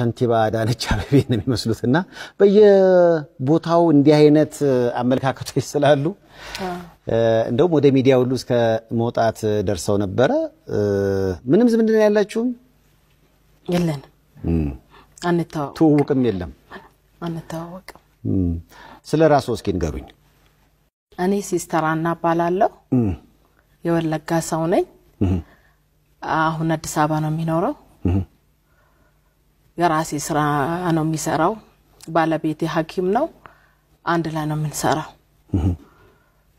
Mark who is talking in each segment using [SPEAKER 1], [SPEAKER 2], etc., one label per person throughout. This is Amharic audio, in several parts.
[SPEAKER 1] ከንቲባ አዳነች አቤቤ ነው የሚመስሉት እና በየቦታው እንዲህ አይነት አመለካከቶች ስላሉ እንደውም ወደ ሚዲያ ሁሉ እስከ መውጣት ደርሰው ነበረ። ምንም ዝምድና ያላችሁም የለን፣ ትውውቅም የለም፣
[SPEAKER 2] አንተዋወቅም።
[SPEAKER 1] ስለ ራሱ እስኪ ንገሩኝ።
[SPEAKER 2] እኔ ሲስተር አና እባላለሁ። የወለጋ ሰው ነኝ። አሁን አዲስ አበባ ነው የሚኖረው የራሴ ስራ ነው የሚሰራው። ባለቤቴ ሐኪም ነው። አንድ ላይ ነው የምንሰራው።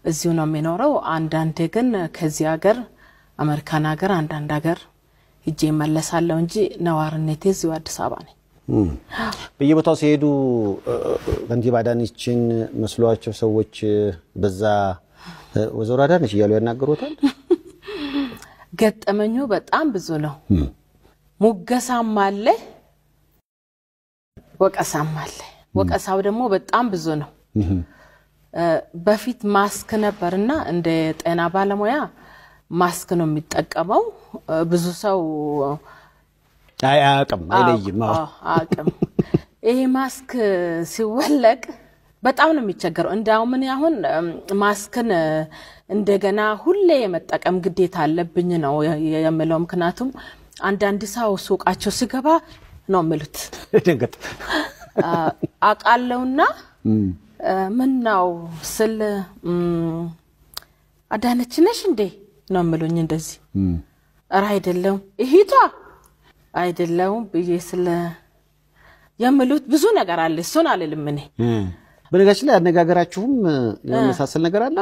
[SPEAKER 2] እዚሁ ነው የሚኖረው። አንዳንዴ ግን ከዚህ ሀገር አሜሪካን ሀገር አንዳንድ ሀገር ሂጄ መለሳለሁ እንጂ ነዋሪነቴ እዚሁ አዲስ አበባ ነኝ።
[SPEAKER 1] በየቦታው ሲሄዱ ከንቲባ አዳነችን መስሏቸው ሰዎች በዛ ወይዘሮ አዳነች እያሉ ያናገሩታል።
[SPEAKER 2] ገጠመኙ በጣም ብዙ ነው። ሙገሳም አለ ወቀሳም አለ። ወቀሳው ደግሞ በጣም ብዙ ነው። በፊት ማስክ ነበር እና እንደ ጤና ባለሙያ ማስክ ነው የሚጠቀመው። ብዙ ሰው አያቅም፣ አይለይም። አቅም ይሄ ማስክ ሲወለቅ በጣም ነው የሚቸገረው። እንዳውም እኔ አሁን ማስክን እንደገና ሁሌ የመጠቀም ግዴታ አለብኝ ነው የምለው። ምክንያቱም አንዳንድ ሰው ሱቃቸው ሲገባ ነው የሚሉት ደንገጥ አቃለውና ምን ነው ስል አዳነች ነሽ እንዴ ነው የምሉኝ። እንደዚህ ኧረ አይደለም ይሂቷ አይደለም ብዬ ስለ የምሉት ብዙ ነገር አለ። እሱን አልልም እኔ። በነገራችን ላይ አነጋገራችሁም
[SPEAKER 1] የመሳሰል ነገር አለ።